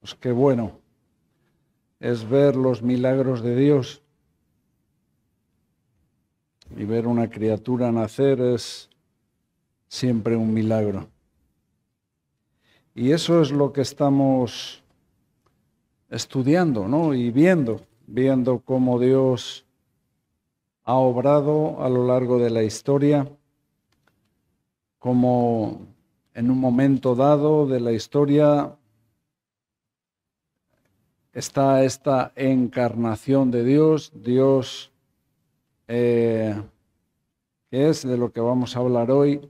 Pues qué bueno es ver los milagros de Dios y ver una criatura nacer es siempre un milagro. Y eso es lo que estamos estudiando, ¿no? Y viendo, viendo cómo Dios ha obrado a lo largo de la historia, cómo en un momento dado de la historia está esta encarnación de Dios, Dios eh, que es de lo que vamos a hablar hoy,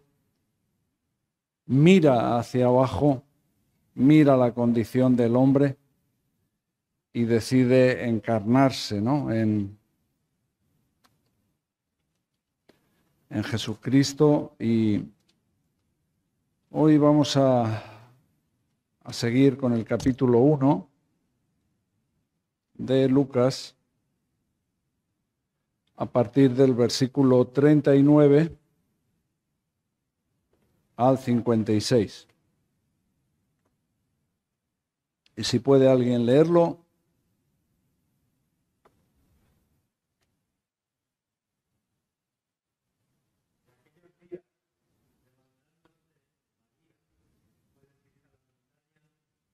mira hacia abajo mira la condición del hombre y decide encarnarse en, en Jesucristo. Y hoy vamos a, a seguir con el capítulo 1 de Lucas a partir del versículo 39 al 56. Y si puede alguien leerlo.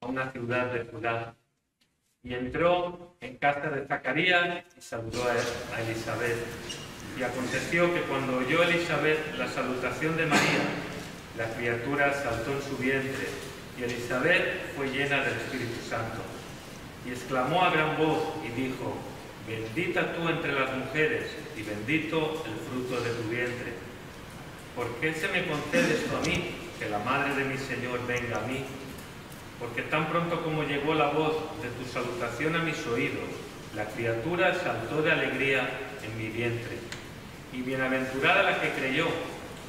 A una ciudad de Judá. Y entró en casa de Zacarías y saludó a Elizabeth. Y aconteció que cuando oyó Elizabeth la salutación de María, la criatura saltó en su vientre y Elizabeth fue llena del Espíritu Santo. Y exclamó a gran voz y dijo, bendita tú entre las mujeres y bendito el fruto de tu vientre. ¿Por qué se me concede esto a mí, que la madre de mi Señor venga a mí? Porque tan pronto como llegó la voz de tu salutación a mis oídos, la criatura saltó de alegría en mi vientre. Y bienaventurada la que creyó,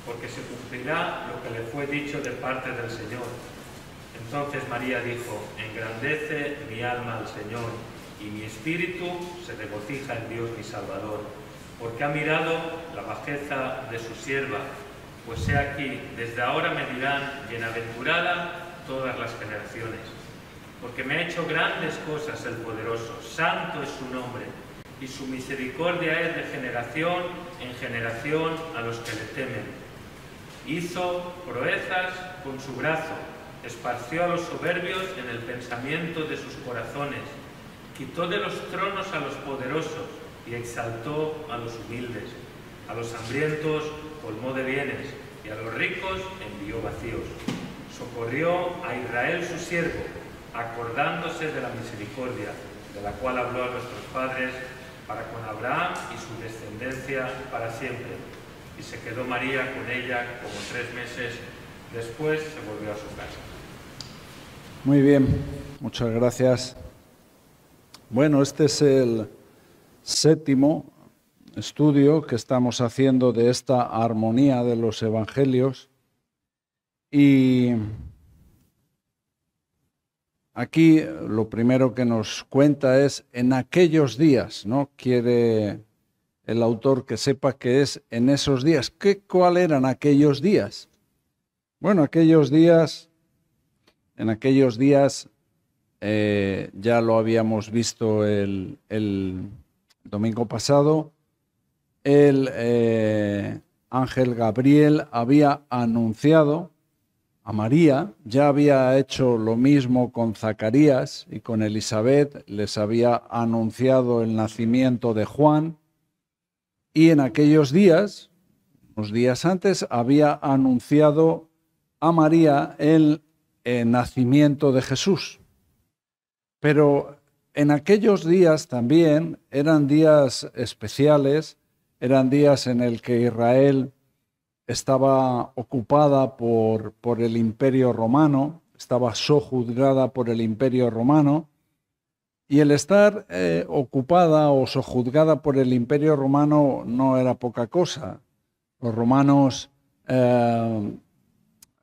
porque se cumplirá lo que le fue dicho de parte del Señor. Entonces María dijo, engrandece mi alma al Señor, y mi espíritu se regocija en Dios mi Salvador, porque ha mirado la bajeza de su sierva, pues he aquí, desde ahora me dirán, bienaventurada todas las generaciones, porque me ha hecho grandes cosas el poderoso, santo es su nombre, y su misericordia es de generación en generación a los que le temen. Hizo proezas con su brazo, esparció a los soberbios en el pensamiento de sus corazones, quitó de los tronos a los poderosos y exaltó a los humildes. A los hambrientos colmó de bienes y a los ricos envió vacíos. Socorrió a Israel su siervo, acordándose de la misericordia de la cual habló a nuestros padres para con Abraham y su descendencia para siempre. Y se quedó María con ella como tres meses Después se volvió a su casa. Muy bien, muchas gracias. Bueno, este es el séptimo estudio que estamos haciendo de esta armonía de los evangelios. Y aquí lo primero que nos cuenta es en aquellos días, ¿no? Quiere el autor que sepa que es en esos días. ¿Qué, ¿Cuál eran aquellos días? Bueno, aquellos días, en aquellos días eh, ya lo habíamos visto el, domingo pasado, el eh, ángel Gabriel había anunciado a María, ya había hecho lo mismo con Zacarías y con Elizabeth, les había anunciado el nacimiento de Juan, y en aquellos días, unos días antes, había anunciado a María el eh, nacimiento de Jesús. Pero en aquellos días también eran días especiales, eran días en el que Israel estaba ocupada por, por el imperio romano, estaba sojuzgada por el imperio romano, y el estar eh, ocupada o sojuzgada por el imperio romano no era poca cosa. Los romanos eh,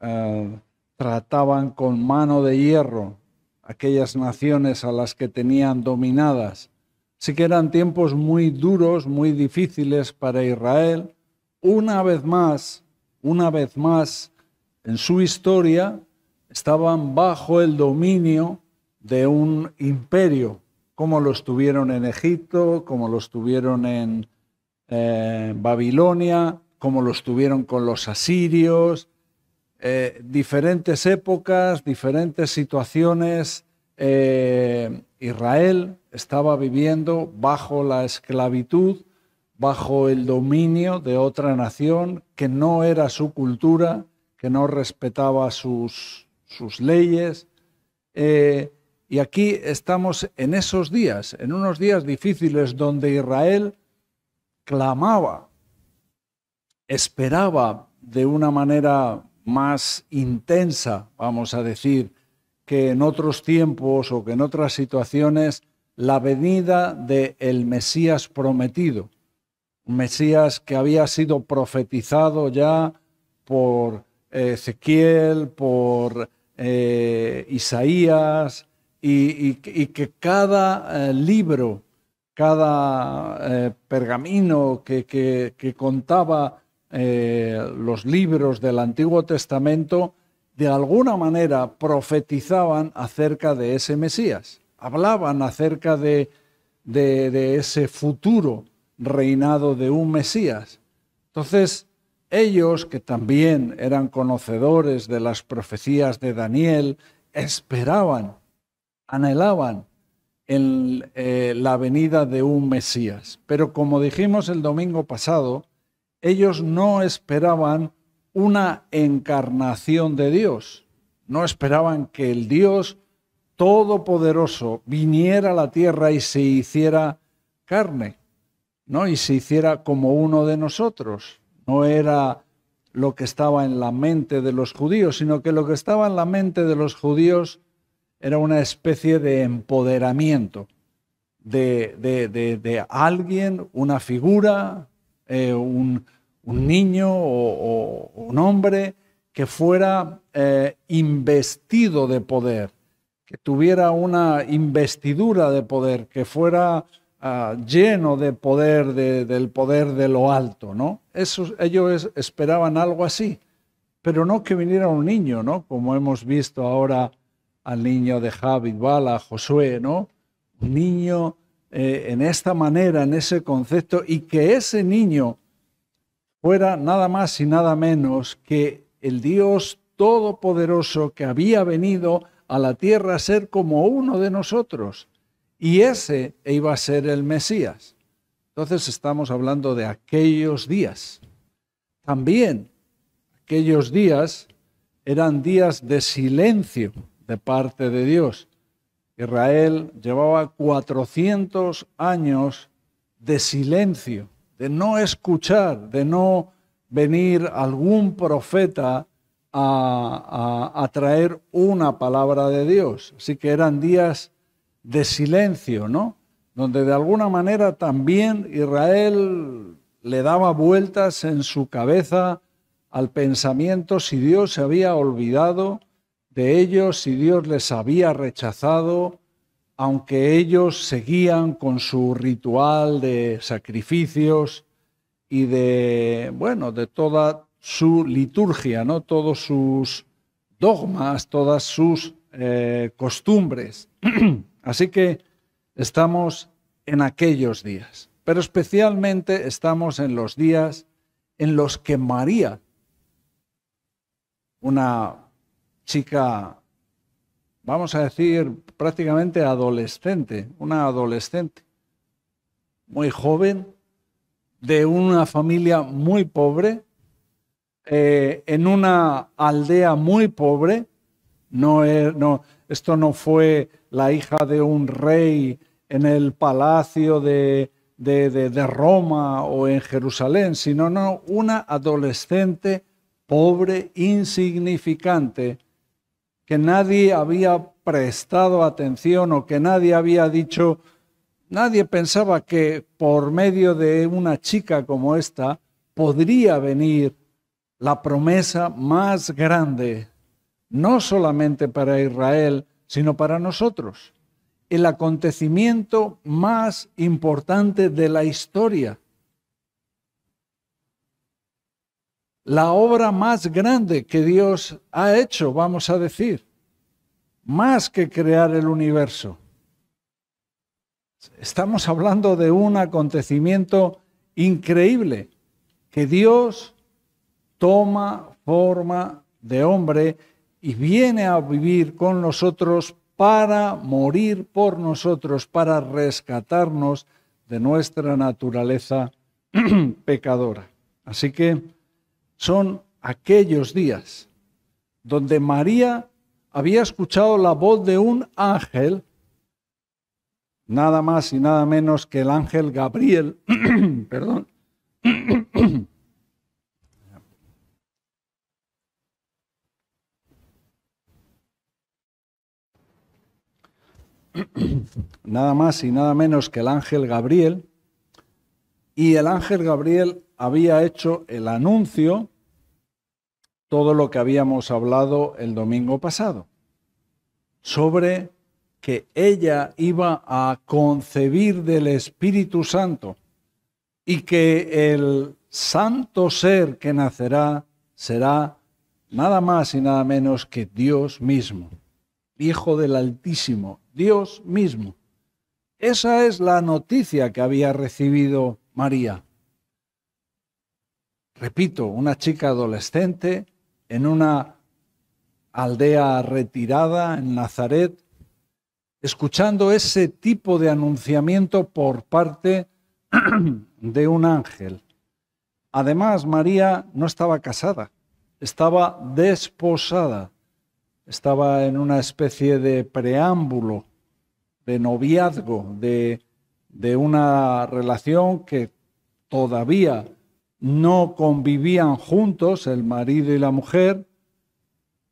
eh, trataban con mano de hierro aquellas naciones a las que tenían dominadas. ...sí que eran tiempos muy duros, muy difíciles para Israel. Una vez más, una vez más, en su historia estaban bajo el dominio de un imperio, como lo estuvieron en Egipto, como lo estuvieron en eh, Babilonia, como lo estuvieron con los asirios, eh, diferentes épocas, diferentes situaciones. Eh, Israel estaba viviendo bajo la esclavitud, bajo el dominio de otra nación que no era su cultura, que no respetaba sus, sus leyes. Eh, y aquí estamos en esos días, en unos días difíciles donde Israel clamaba, esperaba de una manera más intensa, vamos a decir, que en otros tiempos o que en otras situaciones, la venida del el Mesías prometido, un Mesías que había sido profetizado ya por eh, Ezequiel, por eh, Isaías, y, que cada eh, libro, cada pergamino que contaba eh, los libros del Antiguo Testamento de alguna manera profetizaban acerca de ese Mesías, hablaban acerca de, ese futuro reinado de un Mesías. Entonces, ellos, que también eran conocedores de las profecías de Daniel, esperaban, anhelaban eh, la venida de un Mesías. Pero como dijimos el domingo pasado, ellos no esperaban una encarnación de Dios, no esperaban que el Dios todopoderoso viniera a la tierra y se hiciera carne, ¿no? Y se hiciera como uno de nosotros. No era lo que estaba en la mente de los judíos, sino que lo que estaba en la mente de los judíos era una especie de empoderamiento de, de alguien, una figura, eh, un, niño o, un hombre que fuera eh, investido de poder, que tuviera una investidura de poder, que fuera ah, lleno de poder, del poder de lo alto, ¿no? Eso, ellos esperaban algo así, pero no que viniera un niño, ¿no? Como hemos visto ahora al niño de Javid Bala, Josué, ¿no? Un niño eh, en esta manera, en ese concepto, y que ese niño fuera nada más y nada menos que el Dios Todopoderoso que había venido a la tierra a ser como uno de nosotros. Y ese iba a ser el Mesías. Entonces estamos hablando de aquellos días. También aquellos días eran días de silencio de parte de Dios. Israel llevaba 400 años de silencio, de no escuchar, de no venir algún profeta a, traer una palabra de Dios. Así que eran días de silencio, ¿no? Donde de alguna manera también Israel le daba vueltas en su cabeza al pensamiento si Dios se había olvidado de ellos si Dios les había rechazado, aunque ellos seguían con su ritual de sacrificios y de, bueno, de toda su liturgia, ¿no? Todos sus dogmas, todas sus eh, costumbres. Así que estamos en aquellos días, pero especialmente estamos en los días en los que María, una chica, vamos a decir, prácticamente adolescente, una adolescente, muy joven, de una familia muy pobre, eh, en una aldea muy pobre. No, esto no fue la hija de un rey en el palacio de, de Roma o en Jerusalén, sino no, una adolescente pobre, insignificante, que nadie había prestado atención o que nadie había dicho, nadie pensaba que por medio de una chica como esta podría venir la promesa más grande, no solamente para Israel, sino para nosotros. El acontecimiento más importante de la historia. la obra más grande que Dios ha hecho, vamos a decir, más que crear el universo. Estamos hablando de un acontecimiento increíble, que Dios toma forma de hombre y viene a vivir con nosotros para morir por nosotros, para rescatarnos de nuestra naturaleza pecadora. Así que son aquellos días donde María había escuchado la voz de un ángel, nada más y nada menos que el ángel Gabriel, perdón, nada más y nada menos que el ángel Gabriel, y el ángel Gabriel había hecho el anuncio todo lo que habíamos hablado el domingo pasado, sobre que ella iba a concebir del Espíritu Santo y que el santo ser que nacerá será nada más y nada menos que Dios mismo, Hijo del Altísimo, Dios mismo. Esa es la noticia que había recibido María. Repito, una chica adolescente en una aldea retirada en Nazaret, escuchando ese tipo de anunciamiento por parte de un ángel. Además, María no estaba casada, estaba desposada, estaba en una especie de preámbulo, de noviazgo, de, de una relación que todavía no convivían juntos, el marido y la mujer,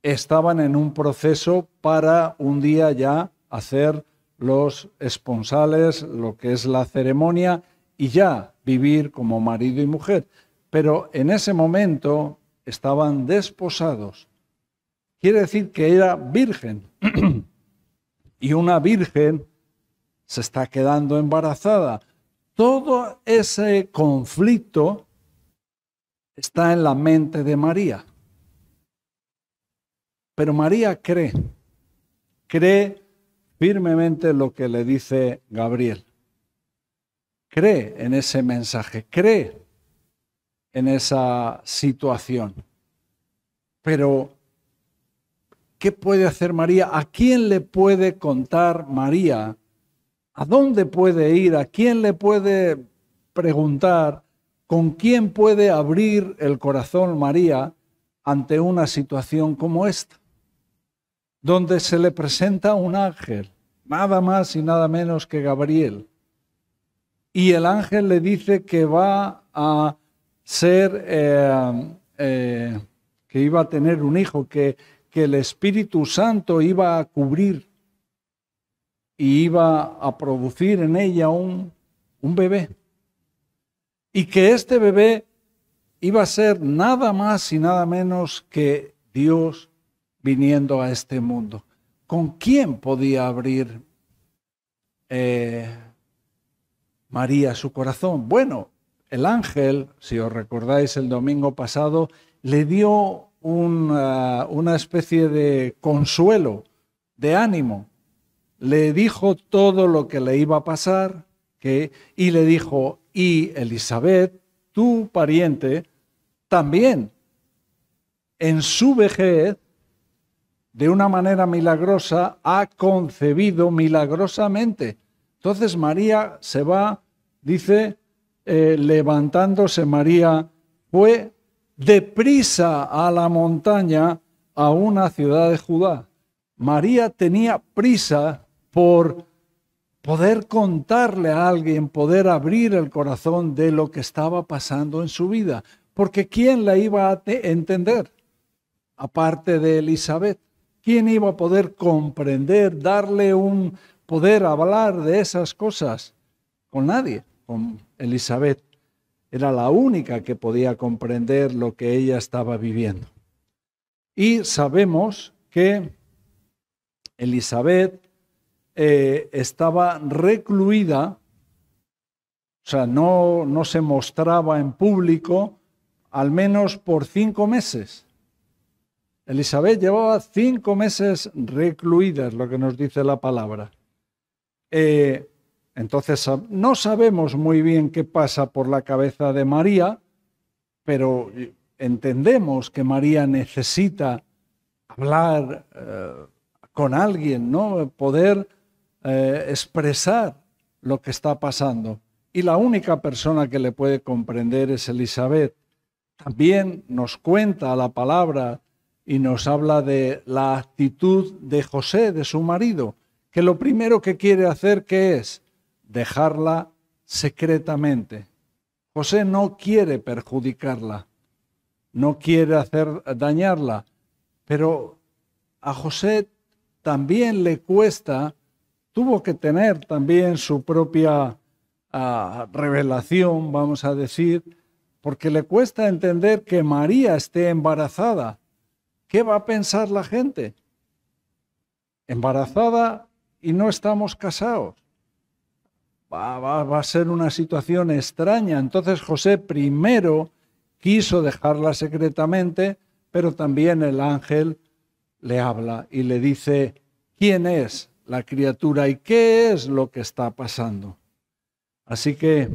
estaban en un proceso para un día ya hacer los esponsales, lo que es la ceremonia, y ya vivir como marido y mujer. Pero en ese momento estaban desposados. Quiere decir que era virgen. y una virgen se está quedando embarazada. Todo ese conflicto está en la mente de María. Pero María cree, cree firmemente lo que le dice Gabriel. Cree en ese mensaje, cree en esa situación. Pero, ¿qué puede hacer María? ¿A quién le puede contar María? ¿A dónde puede ir? ¿A quién le puede preguntar? ¿Con quién puede abrir el corazón María ante una situación como esta? Donde se le presenta un ángel, nada más y nada menos que Gabriel. Y el ángel le dice que va a ser, eh, eh, que iba a tener un hijo, que, el Espíritu Santo iba a cubrir y iba a producir en ella un bebé y que este bebé iba a ser nada más y nada menos que Dios viniendo a este mundo. ¿Con quién podía abrir eh, María su corazón? Bueno, el ángel, si os recordáis el domingo pasado, le dio eh, una, especie de consuelo, de ánimo. Le dijo todo lo que le iba a pasar y le dijo, y Elizabeth, tu pariente, también en su vejez, de una manera milagrosa, ha concebido milagrosamente. Entonces María se va, dice, eh, levantándose María, fue deprisa a la montaña a una ciudad de Judá. María tenía prisa por poder contarle a alguien, poder abrir el corazón de lo que estaba pasando en su vida, porque ¿quién la iba a entender? Aparte de Elizabeth, ¿quién iba a poder comprender, darle un poder hablar de esas cosas? Con nadie, con Elizabeth. Era la única que podía comprender lo que ella estaba viviendo. Y sabemos que Elizabeth eh, estaba recluida, o sea, no, no se mostraba en público, al menos por cinco meses. Elizabeth llevaba cinco meses recluida, es lo que nos dice la palabra. Eh, entonces, no sabemos muy bien qué pasa por la cabeza de María, pero entendemos que María necesita hablar eh, con alguien, ¿no? Poder eh, expresar lo que está pasando. Y la única persona que le puede comprender es Elizabeth. También nos cuenta la palabra y nos habla de la actitud de José, de su marido, que lo primero que quiere hacer que es dejarla secretamente. José no quiere perjudicarla, no quiere hacer dañarla, pero a José también le cuesta tuvo que tener también su propia ah, revelación, vamos a decir, porque le cuesta entender que María esté embarazada. ¿Qué va a pensar la gente? Embarazada y no estamos casados. va a ser una situación extraña. Entonces José primero quiso dejarla secretamente, pero también el ángel le habla y le dice, ¿quién es la criatura y qué es lo que está pasando. Así que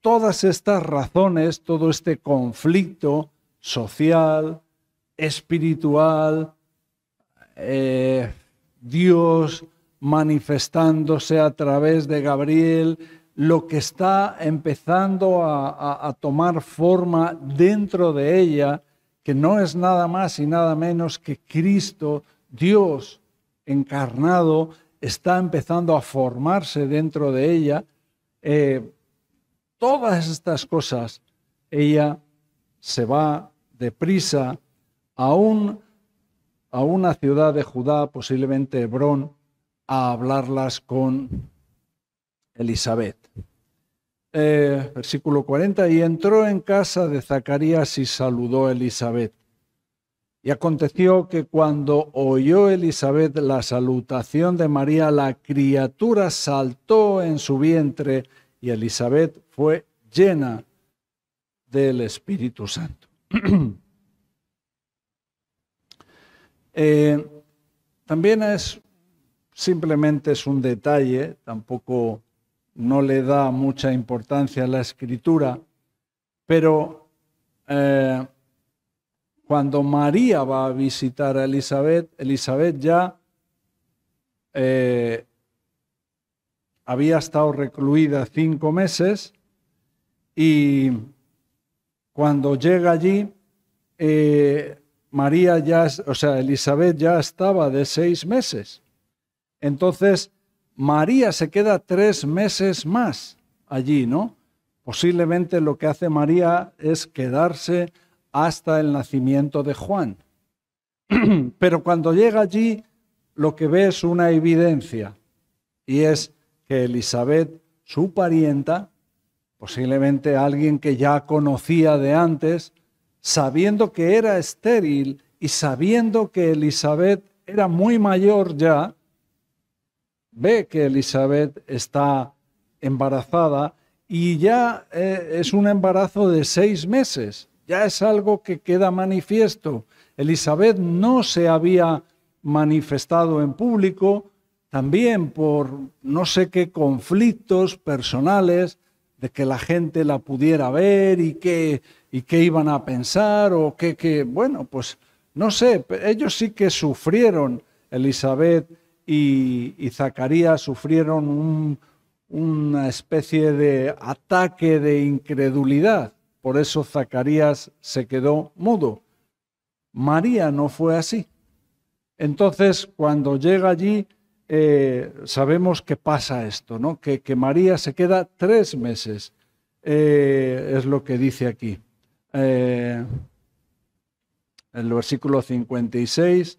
todas estas razones, todo este conflicto social, espiritual, eh, Dios manifestándose a través de Gabriel, lo que está empezando a, tomar forma dentro de ella, que no es nada más y nada menos que Cristo, Dios, encarnado está empezando a formarse dentro de ella. Eh, todas estas cosas, ella se va deprisa a, a una ciudad de Judá, posiblemente Hebrón, a hablarlas con Elizabeth. Eh, versículo 40, y entró en casa de Zacarías y saludó a Elizabeth. Y aconteció que cuando oyó Elizabeth la salutación de María, la criatura saltó en su vientre y Elizabeth fue llena del Espíritu Santo. Eh, también es simplemente es un detalle, tampoco no le da mucha importancia a la escritura, pero eh, cuando María va a visitar a Elizabeth, Elizabeth ya eh, había estado recluida cinco meses y cuando llega allí, eh, María ya, o sea, Elizabeth ya estaba de seis meses. Entonces, María se queda tres meses más allí, ¿no? Posiblemente lo que hace María es quedarse hasta el nacimiento de Juan. Pero cuando llega allí, lo que ve es una evidencia, y es que Elizabeth, su parienta, posiblemente alguien que ya conocía de antes, sabiendo que era estéril y sabiendo que Elizabeth era muy mayor ya, ve que Elizabeth está embarazada y ya eh, es un embarazo de seis meses. Ya es algo que queda manifiesto. Elizabeth no se había manifestado en público, también por no sé qué conflictos personales, de que la gente la pudiera ver y qué, y iban a pensar o qué, bueno, pues no sé, ellos sí que sufrieron, Elizabeth y, Zacarías sufrieron una especie de ataque de incredulidad. Por eso Zacarías se quedó mudo. María no fue así. Entonces, cuando llega allí, eh, sabemos que pasa esto, ¿no? Que, María se queda tres meses, eh, es lo que dice aquí. Eh, el versículo 56,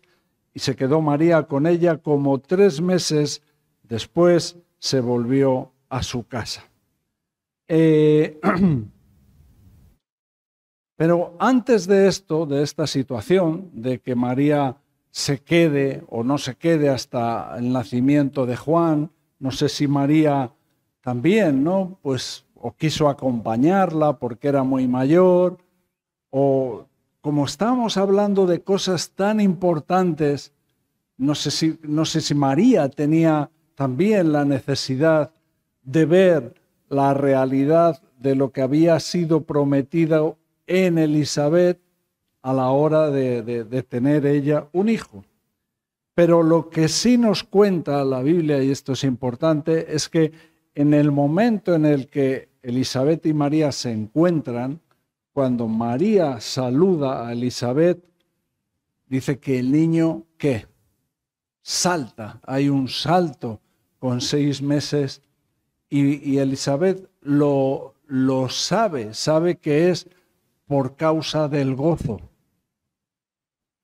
y se quedó María con ella como tres meses después se volvió a su casa. Pero antes de esto, de esta situación, de que María se quede o no se quede hasta el nacimiento de Juan, no sé si María también, ¿no? Pues o quiso acompañarla porque era muy mayor, o como estamos hablando de cosas tan importantes, no sé si, no sé si María tenía también la necesidad de ver la realidad de lo que había sido prometido en Elizabeth a la hora de, tener ella un hijo. Pero lo que sí nos cuenta la Biblia, y esto es importante, es que en el momento en el que Elizabeth y María se encuentran, cuando María saluda a Elizabeth, dice que el niño, ¿qué? Salta, hay un salto con seis meses y, Elizabeth lo, lo sabe, sabe que es por causa del gozo.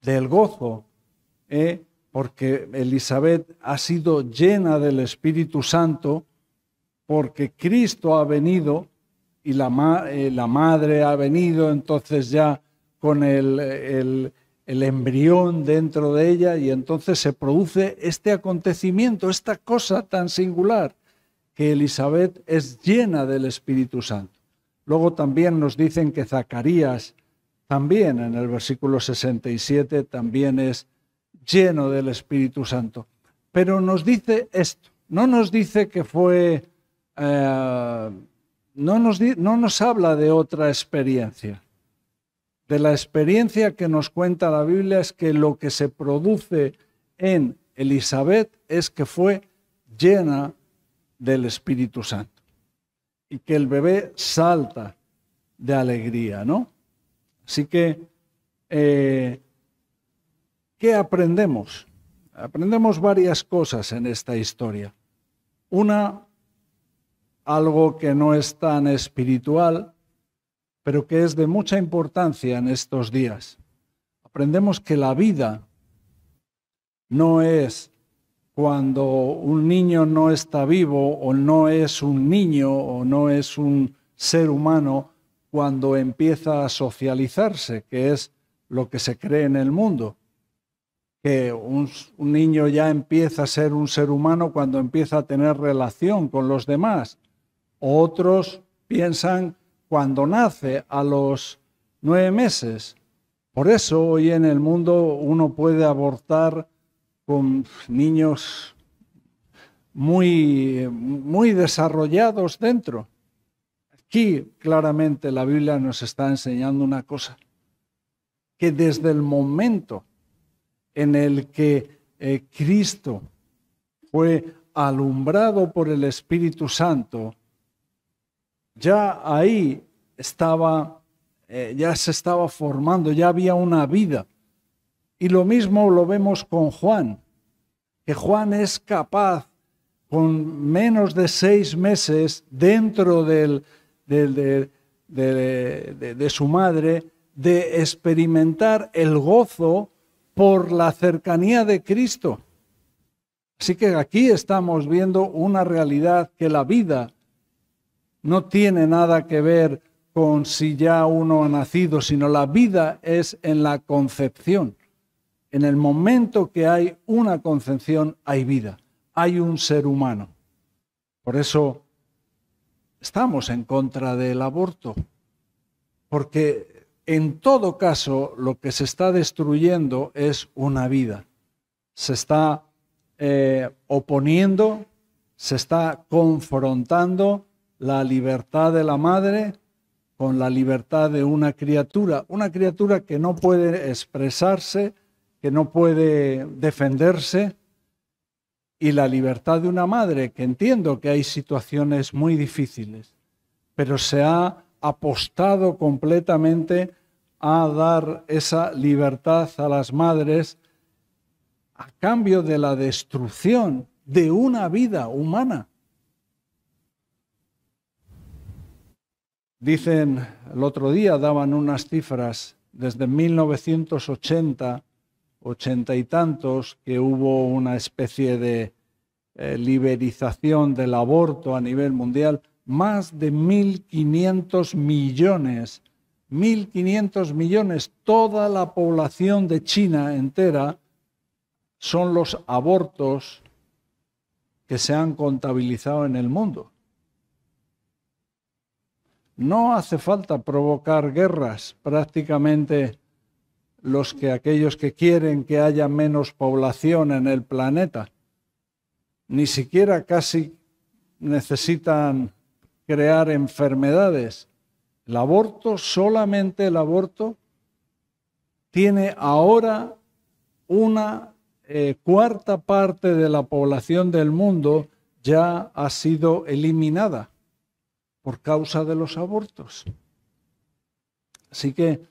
Del gozo, ¿eh? porque Elizabeth ha sido llena del Espíritu Santo, porque Cristo ha venido y la, eh, la madre ha venido, entonces ya con el, el, el embrión dentro de ella y entonces se produce este acontecimiento, esta cosa tan singular, que Elizabeth es llena del Espíritu Santo. Luego también nos dicen que Zacarías, también en el versículo 67, también es lleno del Espíritu Santo. Pero nos dice esto, no nos dice que fue, eh, no, nos no nos habla de otra experiencia. De la experiencia que nos cuenta la Biblia es que lo que se produce en Elizabeth es que fue llena del Espíritu Santo y que el bebé salta de alegría, ¿no? Así que, eh, ¿qué aprendemos? Aprendemos varias cosas en esta historia. Una, algo que no es tan espiritual, pero que es de mucha importancia en estos días. Aprendemos que la vida no es cuando un niño no está vivo o no es un niño o no es un ser humano cuando empieza a socializarse, que es lo que se cree en el mundo. Que un, niño ya empieza a ser un ser humano cuando empieza a tener relación con los demás. Otros piensan cuando nace, a los nueve meses. Por eso hoy en el mundo uno puede abortar con niños muy, muy desarrollados dentro. Aquí claramente la Biblia nos está enseñando una cosa, que desde el momento en el que eh, Cristo fue alumbrado por el Espíritu Santo, ya ahí estaba, eh, ya se estaba formando, ya había una vida y lo mismo lo vemos con Juan, que Juan es capaz, con menos de seis meses dentro de, de su madre, de experimentar el gozo por la cercanía de Cristo. Así que aquí estamos viendo una realidad que la vida no tiene nada que ver con si ya uno ha nacido, sino la vida es en la concepción. En el momento que hay una concepción, hay vida, hay un ser humano. Por eso estamos en contra del aborto, porque en todo caso lo que se está destruyendo es una vida. Se está eh, oponiendo, se está confrontando la libertad de la madre con la libertad de una criatura, una criatura que no puede expresarse, que no puede defenderse y la libertad de una madre, que entiendo que hay situaciones muy difíciles, pero se ha apostado completamente a dar esa libertad a las madres a cambio de la destrucción de una vida humana. Dicen, el otro día daban unas cifras, desde 1980 ochenta y tantos que hubo una especie de eh, liberización del aborto a nivel mundial, más de 1.500 millones, 1.500 millones, toda la población de China entera son los abortos que se han contabilizado en el mundo. No hace falta provocar guerras, prácticamente los que aquellos que quieren que haya menos población en el planeta. Ni siquiera casi necesitan crear enfermedades. El aborto, solamente el aborto, tiene ahora una eh, cuarta parte de la población del mundo ya ha sido eliminada por causa de los abortos. Así que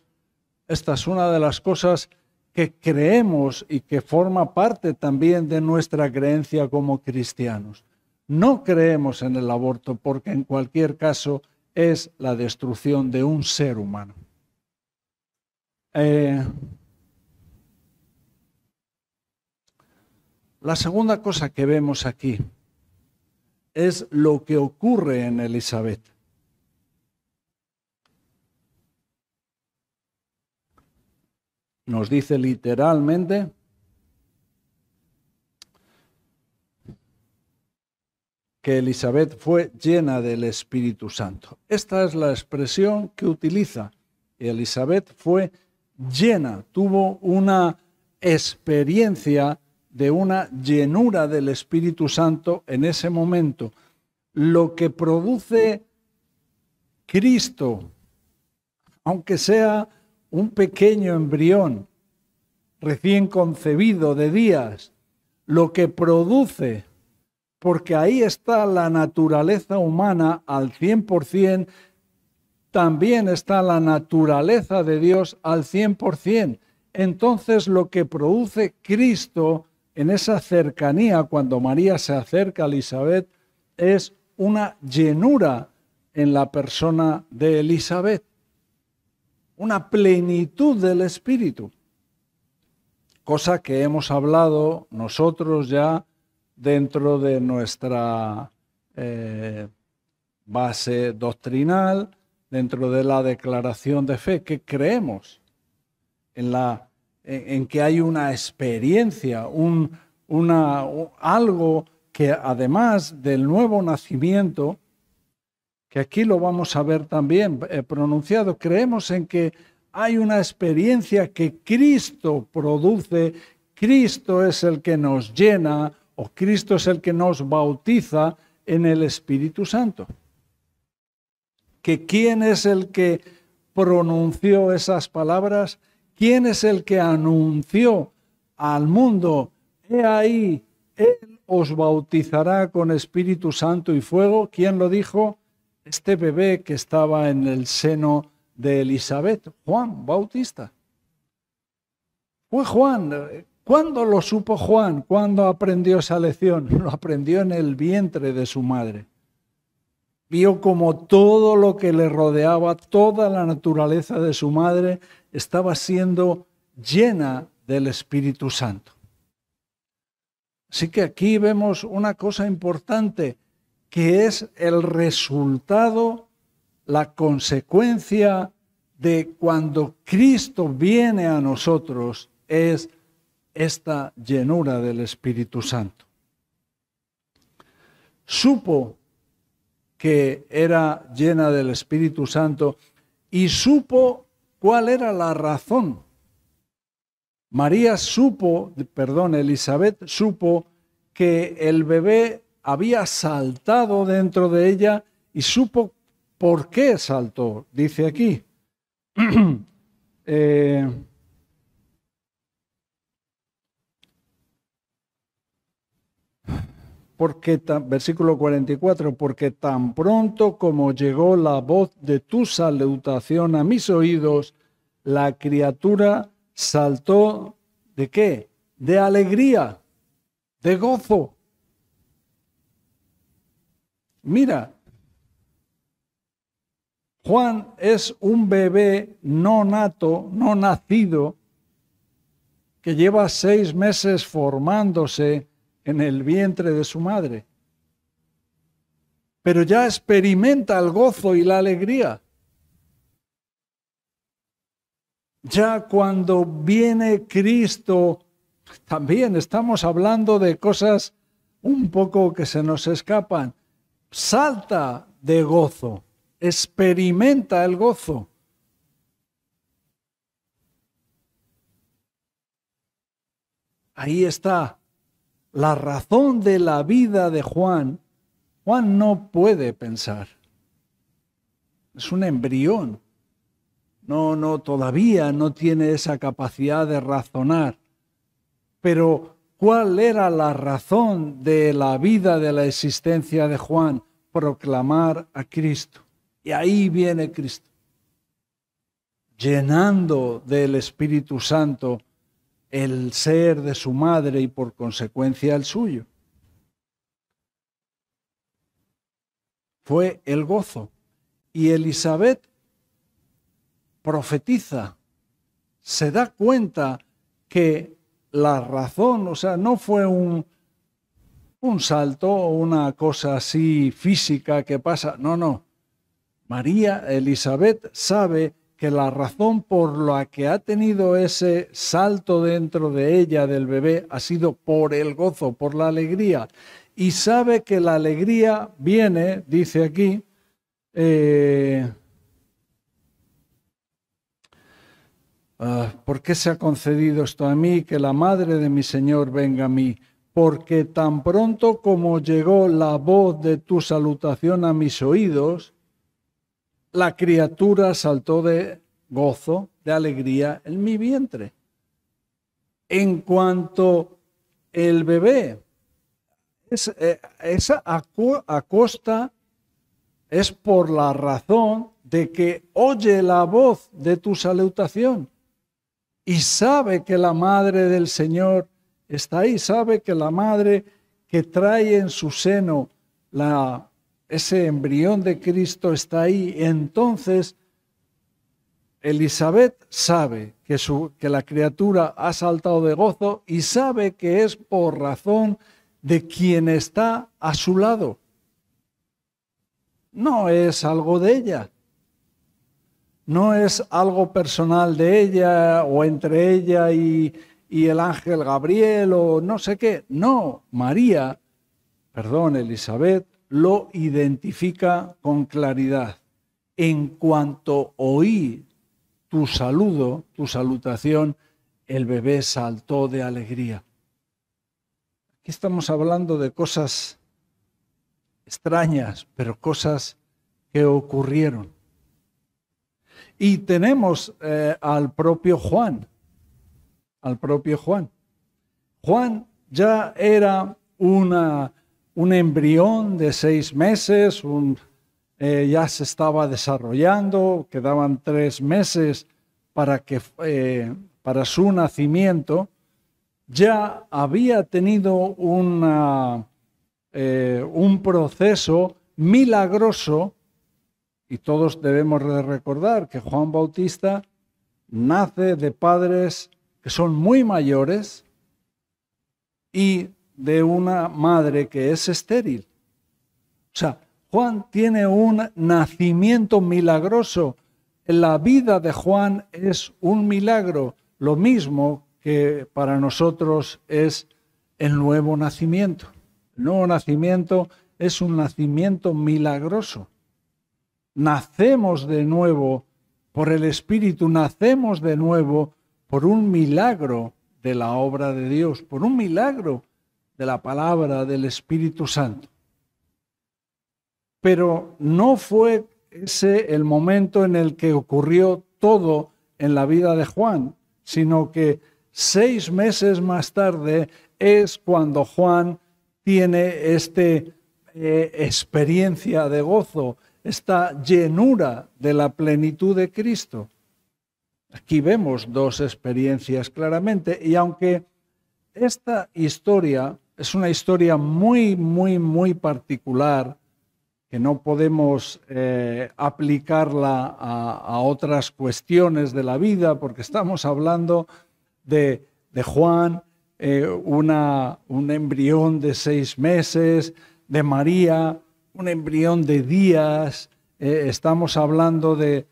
esta es una de las cosas que creemos y que forma parte también de nuestra creencia como cristianos. No creemos en el aborto porque en cualquier caso es la destrucción de un ser humano. Eh, la segunda cosa que vemos aquí es lo que ocurre en Elizabeth. nos dice literalmente, que Elizabeth fue llena del Espíritu Santo. Esta es la expresión que utiliza. Elizabeth fue llena, tuvo una experiencia de una llenura del Espíritu Santo en ese momento. Lo que produce Cristo, aunque sea un pequeño embrión recién concebido de días, lo que produce, porque ahí está la naturaleza humana al 100%, también está la naturaleza de Dios al 100%. Entonces lo que produce Cristo en esa cercanía, cuando María se acerca a Elizabeth, es una llenura en la persona de Elizabeth una plenitud del Espíritu, cosa que hemos hablado nosotros ya dentro de nuestra eh, base doctrinal, dentro de la declaración de fe, que creemos en, la, en, que hay una experiencia, un, una, algo que además del nuevo nacimiento, que aquí lo vamos a ver también eh, pronunciado. Creemos en que hay una experiencia que Cristo produce, Cristo es el que nos llena o Cristo es el que nos bautiza en el Espíritu Santo. Que quién es el que pronunció esas palabras, quién es el que anunció al mundo, he ahí, él os bautizará con Espíritu Santo y fuego, ¿quién lo dijo? este bebé que estaba en el seno de Elizabeth, Juan Bautista. Fue Juan. ¿Cuándo lo supo Juan? ¿Cuándo aprendió esa lección? Lo aprendió en el vientre de su madre. Vio como todo lo que le rodeaba, toda la naturaleza de su madre, estaba siendo llena del Espíritu Santo. Así que aquí vemos una cosa importante que es el resultado, la consecuencia de cuando Cristo viene a nosotros, es esta llenura del Espíritu Santo. Supo que era llena del Espíritu Santo y supo cuál era la razón. María supo, perdón, Elizabeth supo que el bebé había saltado dentro de ella y supo por qué saltó, dice aquí. Eh, porque versículo 44, porque tan pronto como llegó la voz de tu salutación a mis oídos, la criatura saltó de qué? De alegría, de gozo. Mira, Juan es un bebé no nato, no nacido, que lleva seis meses formándose en el vientre de su madre. Pero ya experimenta el gozo y la alegría. Ya cuando viene Cristo, también estamos hablando de cosas un poco que se nos escapan salta de gozo, experimenta el gozo. Ahí está la razón de la vida de Juan. Juan no puede pensar. Es un embrión. No, no, todavía no tiene esa capacidad de razonar. Pero cuál era la razón de la vida, de la existencia de Juan, proclamar a Cristo. Y ahí viene Cristo, llenando del Espíritu Santo el ser de su madre y por consecuencia el suyo. Fue el gozo. Y Elizabeth profetiza, se da cuenta que la razón, o sea, no fue un, un salto o una cosa así física que pasa, no, no. María Elizabeth sabe que la razón por la que ha tenido ese salto dentro de ella del bebé ha sido por el gozo, por la alegría. Y sabe que la alegría viene, dice aquí, eh, Ah, ¿por qué se ha concedido esto a mí, que la madre de mi Señor venga a mí? Porque tan pronto como llegó la voz de tu salutación a mis oídos, la criatura saltó de gozo, de alegría en mi vientre. En cuanto el bebé eh, esa acosta es por la razón de que oye la voz de tu salutación y sabe que la madre del Señor está ahí, sabe que la madre que trae en su seno ese embrión de Cristo está ahí. Entonces, Elizabeth sabe que la criatura ha saltado de gozo y sabe que es por razón de quien está a su lado. No es algo de ella, no es algo personal de ella o entre ella y, el ángel Gabriel o no sé qué. No, María, perdón, Elizabeth, lo identifica con claridad. En cuanto oí tu saludo, tu salutación, el bebé saltó de alegría. Aquí estamos hablando de cosas extrañas, pero cosas que ocurrieron. Y tenemos eh, al propio Juan, al propio Juan. Juan ya era un embrión de seis meses, eh, ya se estaba desarrollando, quedaban tres meses para, que, eh, para su nacimiento, ya había tenido un proceso milagroso y todos debemos recordar que Juan Bautista nace de padres que son muy mayores y de una madre que es estéril. O sea, Juan tiene un nacimiento milagroso. La vida de Juan es un milagro, lo mismo que para nosotros es el nuevo nacimiento. El nuevo nacimiento es un nacimiento milagroso nacemos de nuevo por el Espíritu, nacemos de nuevo por un milagro de la obra de Dios, por un milagro de la palabra del Espíritu Santo. Pero no fue ese el momento en el que ocurrió todo en la vida de Juan, sino que seis meses más tarde es cuando Juan tiene esta eh, experiencia de gozo, esta llenura de la plenitud de Cristo. Aquí vemos dos experiencias claramente y aunque esta historia es una historia muy, muy, muy particular, que no podemos eh, aplicarla a, otras cuestiones de la vida, porque estamos hablando de, Juan, eh, una, un embrión de seis meses, de María, un embrión de días, eh, estamos hablando de,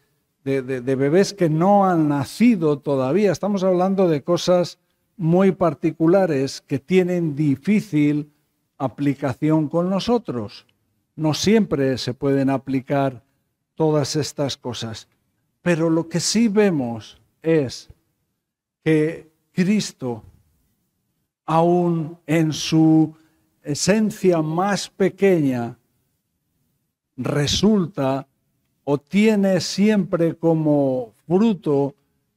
bebés que no han nacido todavía, estamos hablando de cosas muy particulares que tienen difícil aplicación con nosotros. No siempre se pueden aplicar todas estas cosas, pero lo que sí vemos es que Cristo, aún en su esencia más pequeña, resulta o tiene siempre como fruto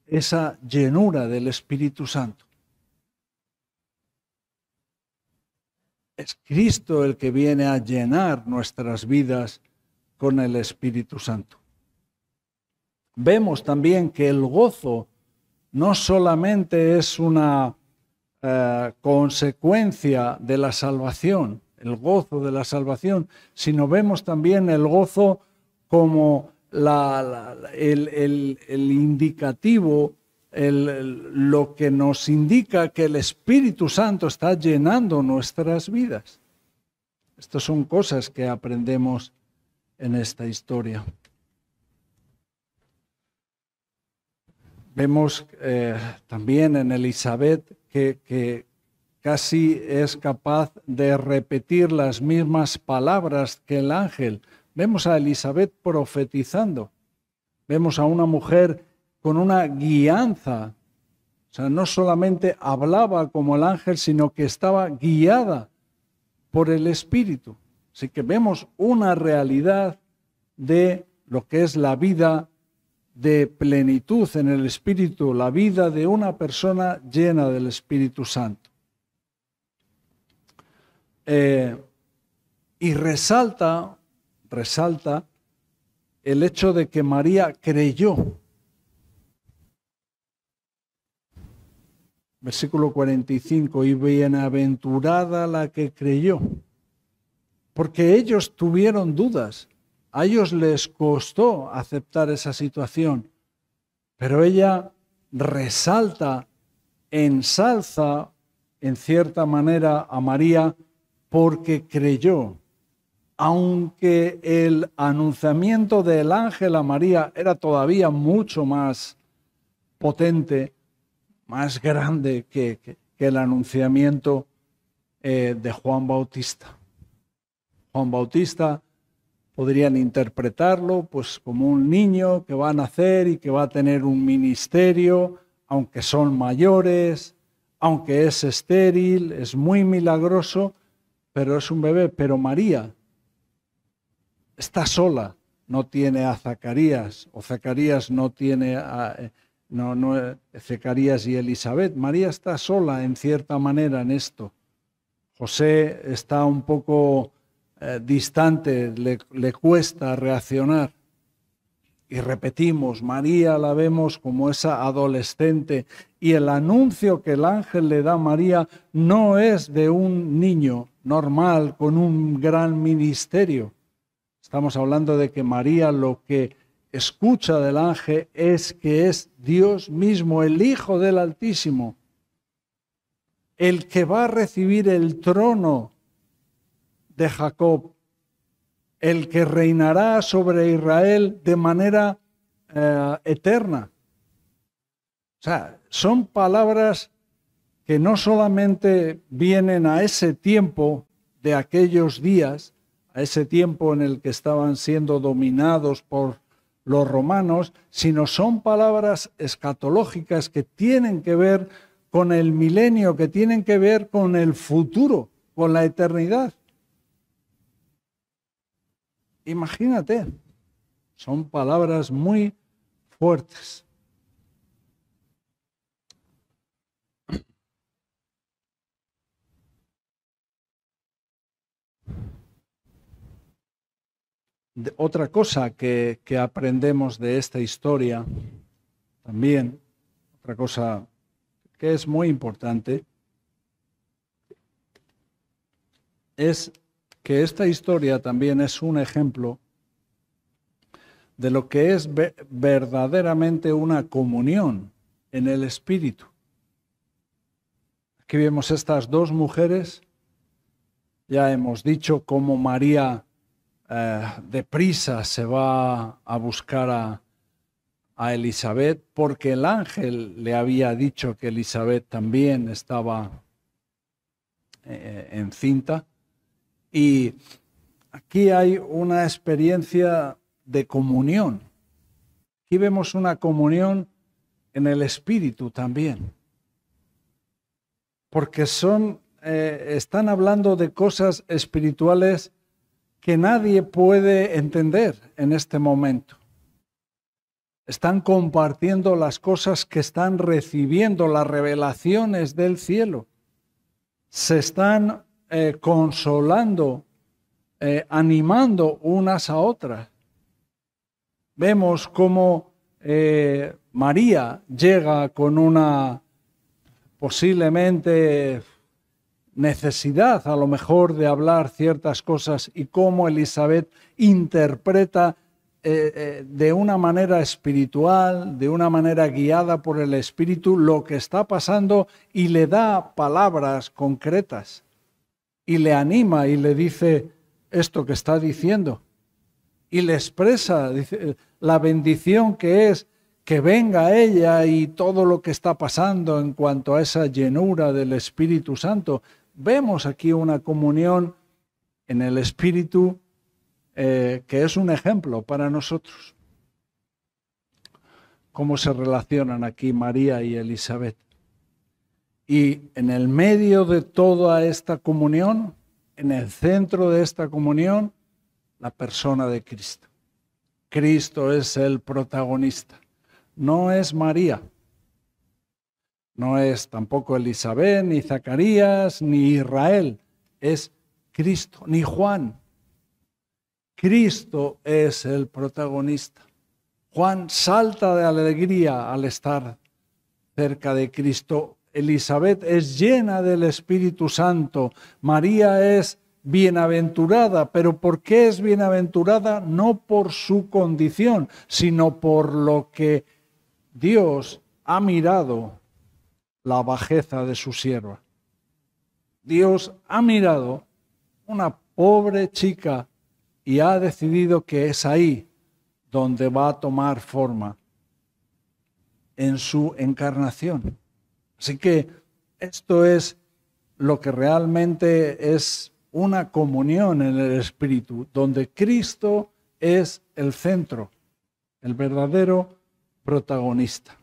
esa llenura del Espíritu Santo. Es Cristo el que viene a llenar nuestras vidas con el Espíritu Santo. Vemos también que el gozo no solamente es una eh, consecuencia de la salvación, el gozo de la salvación, sino vemos también el gozo como la, el, indicativo, lo que nos indica que el Espíritu Santo está llenando nuestras vidas. Estas son cosas que aprendemos en esta historia. Vemos eh, también en Elizabeth que, casi es capaz de repetir las mismas palabras que el ángel. Vemos a Elizabeth profetizando, vemos a una mujer con una guianza, o sea, no solamente hablaba como el ángel, sino que estaba guiada por el Espíritu. Así que vemos una realidad de lo que es la vida de plenitud en el Espíritu, la vida de una persona llena del Espíritu Santo. Eh, y resalta, resalta el hecho de que María creyó. Versículo 45, y bienaventurada la que creyó, porque ellos tuvieron dudas, a ellos les costó aceptar esa situación, pero ella resalta, ensalza en cierta manera a María porque creyó, aunque el anunciamiento del ángel a María era todavía mucho más potente, más grande que, el anunciamiento eh, de Juan Bautista. Juan Bautista podrían interpretarlo pues como un niño que va a nacer y que va a tener un ministerio, aunque son mayores, aunque es estéril, es muy milagroso, pero es un bebé. Pero María está sola, no tiene a Zacarías, o Zacarías no tiene a... Eh, no, no, eh, Zacarías y Elizabeth. María está sola en cierta manera en esto. José está un poco eh, distante, le, le cuesta reaccionar. Y repetimos, María la vemos como esa adolescente y el anuncio que el ángel le da a María no es de un niño, normal, con un gran ministerio. Estamos hablando de que María lo que escucha del ángel es que es Dios mismo, el Hijo del Altísimo, el que va a recibir el trono de Jacob, el que reinará sobre Israel de manera eh, eterna. O sea, son palabras que no solamente vienen a ese tiempo de aquellos días, a ese tiempo en el que estaban siendo dominados por los romanos, sino son palabras escatológicas que tienen que ver con el milenio, que tienen que ver con el futuro, con la eternidad. Imagínate, son palabras muy fuertes. otra cosa que, aprendemos de esta historia, también, otra cosa que es muy importante, es que esta historia también es un ejemplo de lo que es verdaderamente una comunión en el espíritu. Aquí vemos estas dos mujeres, ya hemos dicho cómo María eh, deprisa se va a buscar a, a Elizabeth porque el ángel le había dicho que Elizabeth también estaba eh, encinta. Y aquí hay una experiencia de comunión. Aquí vemos una comunión en el espíritu también. Porque son, eh, están hablando de cosas espirituales que nadie puede entender en este momento. Están compartiendo las cosas que están recibiendo, las revelaciones del cielo. Se están eh, consolando, eh, animando unas a otras. Vemos cómo eh, María llega con una posiblemente necesidad a lo mejor de hablar ciertas cosas y cómo Elizabeth interpreta eh, eh, de una manera espiritual, de una manera guiada por el Espíritu, lo que está pasando y le da palabras concretas y le anima y le dice esto que está diciendo y le expresa eh, la bendición que es que venga ella y todo lo que está pasando en cuanto a esa llenura del Espíritu Santo vemos aquí una comunión en el Espíritu eh, que es un ejemplo para nosotros. Cómo se relacionan aquí María y Elizabeth. Y en el medio de toda esta comunión, en el centro de esta comunión, la persona de Cristo. Cristo es el protagonista, no es María. No es tampoco Elizabeth, ni Zacarías, ni Israel. Es Cristo, ni Juan. Cristo es el protagonista. Juan salta de alegría al estar cerca de Cristo. Elizabeth es llena del Espíritu Santo. María es bienaventurada, pero ¿por qué es bienaventurada? No por su condición, sino por lo que Dios ha mirado la bajeza de su sierva. Dios ha mirado una pobre chica y ha decidido que es ahí donde va a tomar forma en su encarnación. Así que esto es lo que realmente es una comunión en el Espíritu, donde Cristo es el centro, el verdadero protagonista.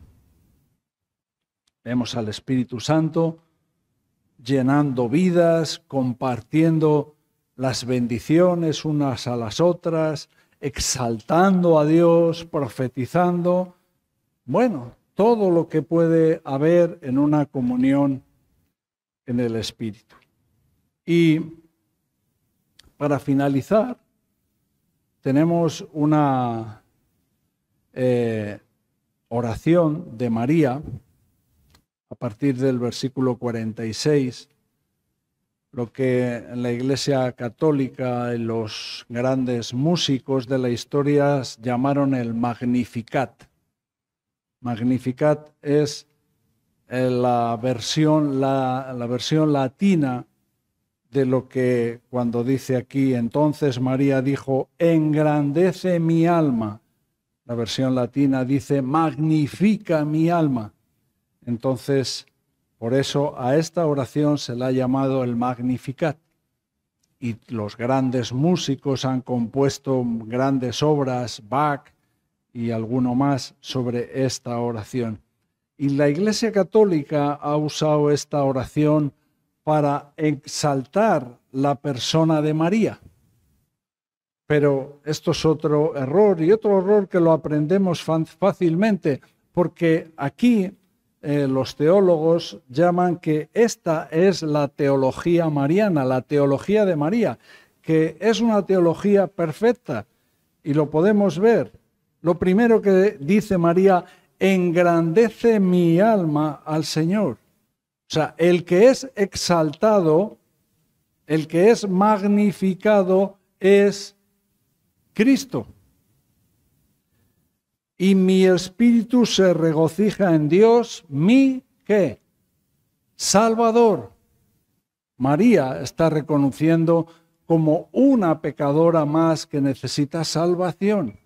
Vemos al Espíritu Santo llenando vidas, compartiendo las bendiciones unas a las otras, exaltando a Dios, profetizando. Bueno, todo lo que puede haber en una comunión en el Espíritu. Y para finalizar, tenemos una eh, oración de María a partir del versículo 46, lo que en la Iglesia Católica y los grandes músicos de la historia llamaron el Magnificat. Magnificat es eh, la versión, la versión latina de lo que cuando dice aquí, entonces María dijo, engrandece mi alma. La versión latina dice, magnifica mi alma. Entonces, por eso a esta oración se la ha llamado el Magnificat. Y los grandes músicos han compuesto grandes obras, Bach y alguno más, sobre esta oración. Y la Iglesia Católica ha usado esta oración para exaltar la persona de María. Pero esto es otro error y otro error que lo aprendemos fácilmente, porque aquí eh, los teólogos llaman que esta es la teología mariana, la teología de María, que es una teología perfecta y lo podemos ver. Lo primero que dice María, engrandece mi alma al Señor. O sea, el que es exaltado, el que es magnificado es Cristo y mi espíritu se regocija en Dios, mi ¿qué? Salvador. María está reconociendo como una pecadora más que necesita salvación.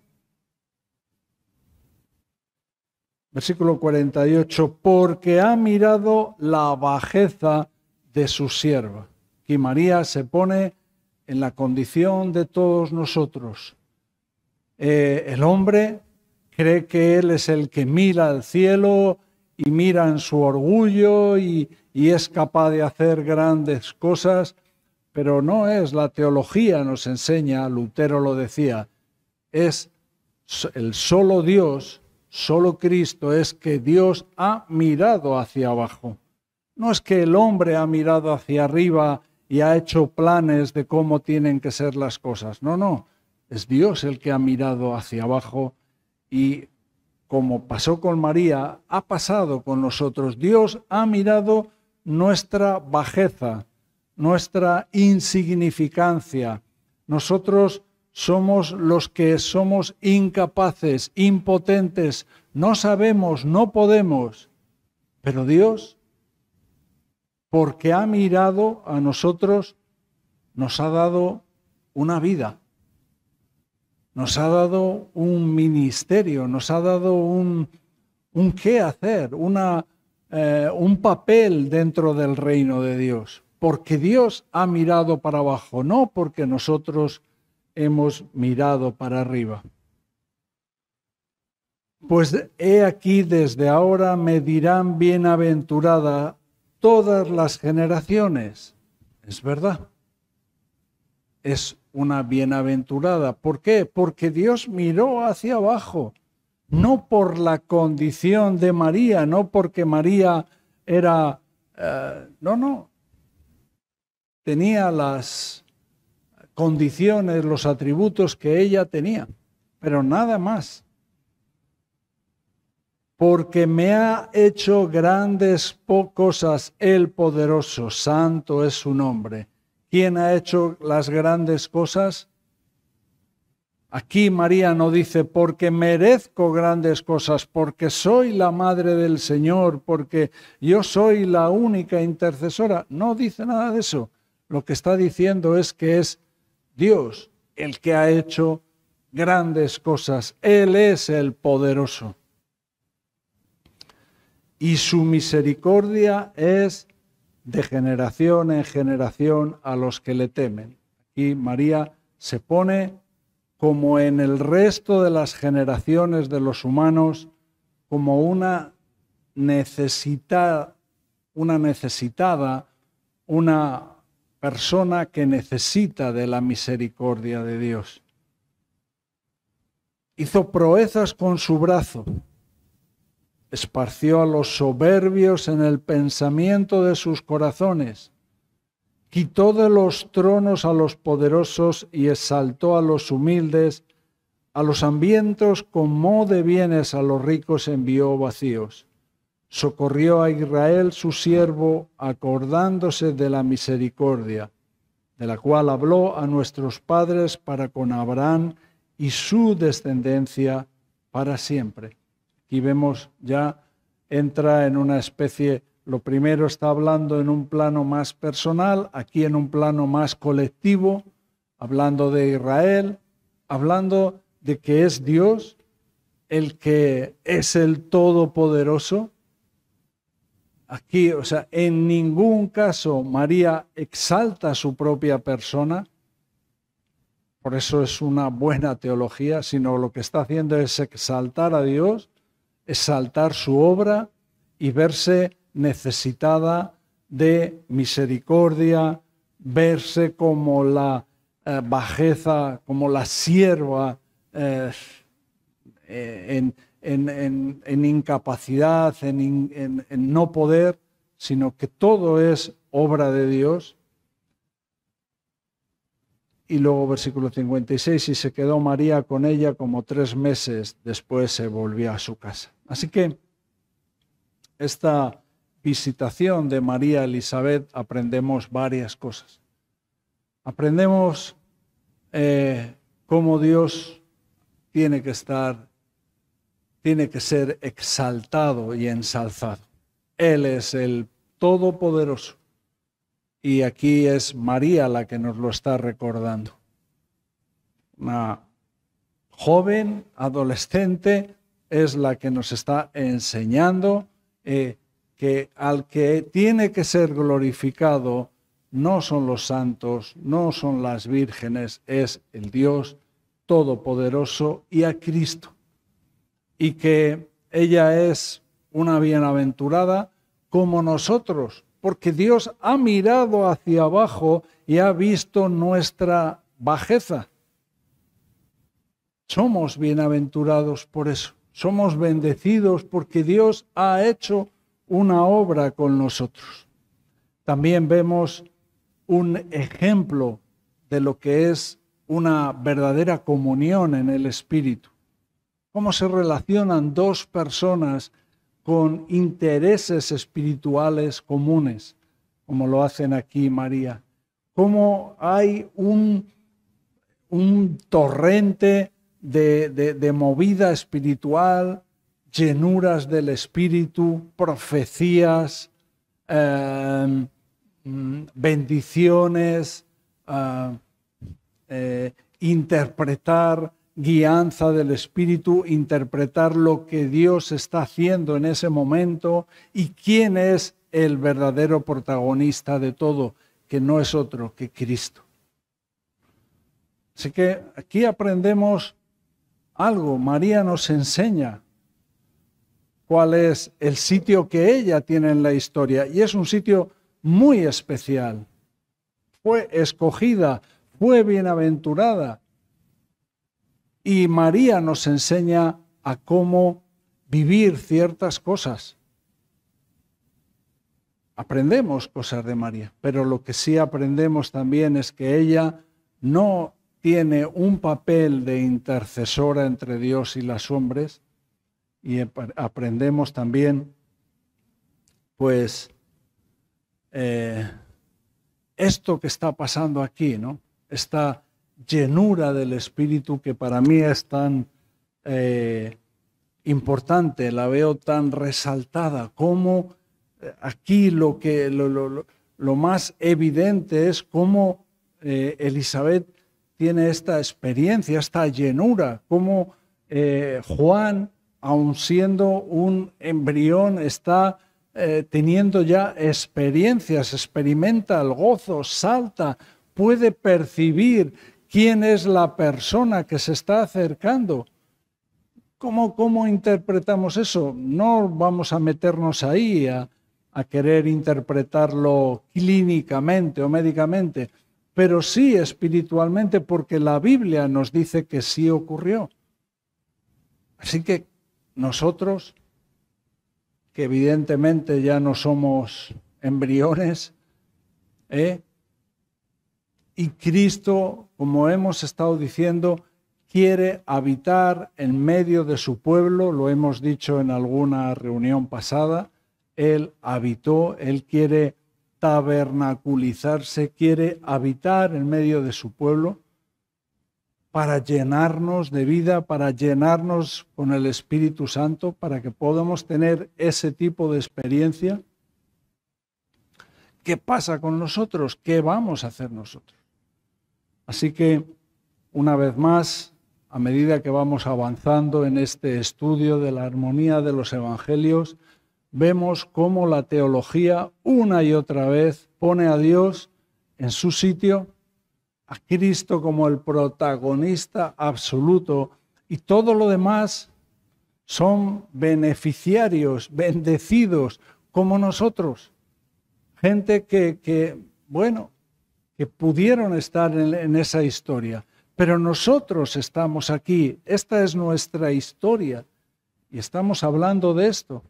Versículo 48, porque ha mirado la bajeza de su sierva. Y María se pone en la condición de todos nosotros. Eh, el hombre cree que Él es el que mira al cielo y mira en su orgullo y, es capaz de hacer grandes cosas, pero no es, la teología nos enseña, Lutero lo decía, es el solo Dios, solo Cristo, es que Dios ha mirado hacia abajo. No es que el hombre ha mirado hacia arriba y ha hecho planes de cómo tienen que ser las cosas. No, no, es Dios el que ha mirado hacia abajo y como pasó con María, ha pasado con nosotros. Dios ha mirado nuestra bajeza, nuestra insignificancia. Nosotros somos los que somos incapaces, impotentes, no sabemos, no podemos. Pero Dios, porque ha mirado a nosotros, nos ha dado una vida nos ha dado un ministerio, nos ha dado un, qué hacer, una, eh, un papel dentro del reino de Dios, porque Dios ha mirado para abajo, no porque nosotros hemos mirado para arriba. Pues he aquí desde ahora me dirán bienaventurada todas las generaciones. Es verdad es una bienaventurada. ¿Por qué? Porque Dios miró hacia abajo, no por la condición de María, no porque María era... Eh, no, no. Tenía las condiciones, los atributos que ella tenía, pero nada más. Porque me ha hecho grandes cosas el poderoso, santo es su nombre ¿Quién ha hecho las grandes cosas? Aquí María no dice, porque merezco grandes cosas, porque soy la madre del Señor, porque yo soy la única intercesora. No dice nada de eso. Lo que está diciendo es que es Dios el que ha hecho grandes cosas. Él es el poderoso. Y su misericordia es de generación en generación a los que le temen. Aquí María se pone como en el resto de las generaciones de los humanos, como una necesitada, una necesitada, una persona que necesita de la misericordia de Dios. Hizo proezas con su brazo, esparció a los soberbios en el pensamiento de sus corazones, quitó de los tronos a los poderosos y exaltó a los humildes, a los hambrientos como de bienes a los ricos envió vacíos. Socorrió a Israel su siervo, acordándose de la misericordia, de la cual habló a nuestros padres para con Abraham y su descendencia para siempre y vemos ya entra en una especie, lo primero está hablando en un plano más personal, aquí en un plano más colectivo, hablando de Israel, hablando de que es Dios el que es el Todopoderoso. Aquí, o sea, en ningún caso María exalta su propia persona, por eso es una buena teología, sino lo que está haciendo es exaltar a Dios exaltar su obra y verse necesitada de misericordia, verse como la eh, bajeza, como la sierva eh, eh, en, en, incapacidad, en no poder, sino que todo es obra de Dios. Y luego versículo 56, y se quedó María con ella como tres meses, después se volvió a su casa. Así que esta visitación de María Elizabeth aprendemos varias cosas. Aprendemos eh, cómo Dios tiene que estar, tiene que ser exaltado y ensalzado. Él es el Todopoderoso. Y aquí es María la que nos lo está recordando. Una joven, adolescente, es la que nos está enseñando eh, que al que tiene que ser glorificado no son los santos, no son las vírgenes, es el Dios Todopoderoso y a Cristo. Y que ella es una bienaventurada como nosotros, porque Dios ha mirado hacia abajo y ha visto nuestra bajeza. Somos bienaventurados por eso. Somos bendecidos porque Dios ha hecho una obra con nosotros. También vemos un ejemplo de lo que es una verdadera comunión en el Espíritu. Cómo se relacionan dos personas con intereses espirituales comunes, como lo hacen aquí María. Cómo hay un, un torrente de, movida espiritual, llenuras del espíritu, profecías, em, bendiciones, ah, eh, interpretar guianza del espíritu, interpretar lo que Dios está haciendo en ese momento y quién es el verdadero protagonista de todo, que no es otro que Cristo. Así que aquí aprendemos algo, María nos enseña cuál es el sitio que ella tiene en la historia. Y es un sitio muy especial. Fue escogida, fue bienaventurada. Y María nos enseña a cómo vivir ciertas cosas. Aprendemos cosas de María, pero lo que sí aprendemos también es que ella no tiene un papel de intercesora entre Dios y los hombres y aprendemos también, pues, eh, esto que está pasando aquí, ¿no? Esta llenura del Espíritu que para mí es tan eh, importante, la veo tan resaltada, como eh, aquí lo, que, lo, más evidente es cómo Elizabeth tiene esta experiencia, esta llenura, cómo eh, Juan, aun siendo un embrión, está eh, teniendo ya experiencias, experimenta el gozo, salta, puede percibir quién es la persona que se está acercando. ¿Cómo, interpretamos eso? No vamos a meternos ahí a querer interpretarlo clínicamente o médicamente pero sí espiritualmente porque la Biblia nos dice que sí ocurrió. Así que nosotros, que evidentemente ya no somos embriones, ¿eh? y Cristo, como hemos estado diciendo, quiere habitar en medio de su pueblo, lo hemos dicho en alguna reunión pasada, Él habitó, Él quiere tabernaculizarse, quiere habitar en medio de su pueblo para llenarnos de vida, para llenarnos con el Espíritu Santo, para que podamos tener ese tipo de experiencia. ¿Qué pasa con nosotros? ¿Qué vamos a hacer nosotros? Así que, una vez más, a medida que vamos avanzando en este estudio de la armonía de los evangelios, vemos cómo la teología una y otra vez pone a Dios en su sitio, a Cristo como el protagonista absoluto y todo lo demás son beneficiarios, bendecidos como nosotros, gente que, que bueno, que pudieron estar en, en esa historia. Pero nosotros estamos aquí, esta es nuestra historia y estamos hablando de esto.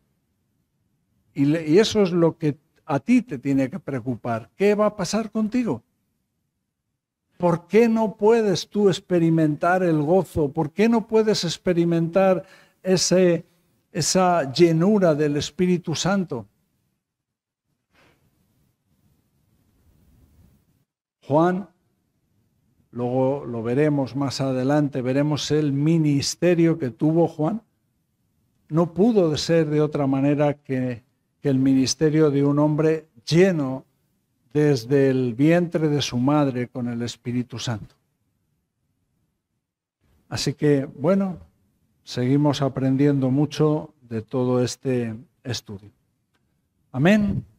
Y, eso es lo que a ti te tiene que preocupar. ¿Qué va a pasar contigo? ¿Por qué no puedes tú experimentar el gozo? ¿Por qué no puedes experimentar esa llenura del Espíritu Santo? Juan, luego lo veremos más adelante, veremos el ministerio que tuvo Juan. No pudo ser de otra manera que que el ministerio de un hombre lleno desde el vientre de su madre con el Espíritu Santo. Así que, bueno, seguimos aprendiendo mucho de todo este estudio. Amén.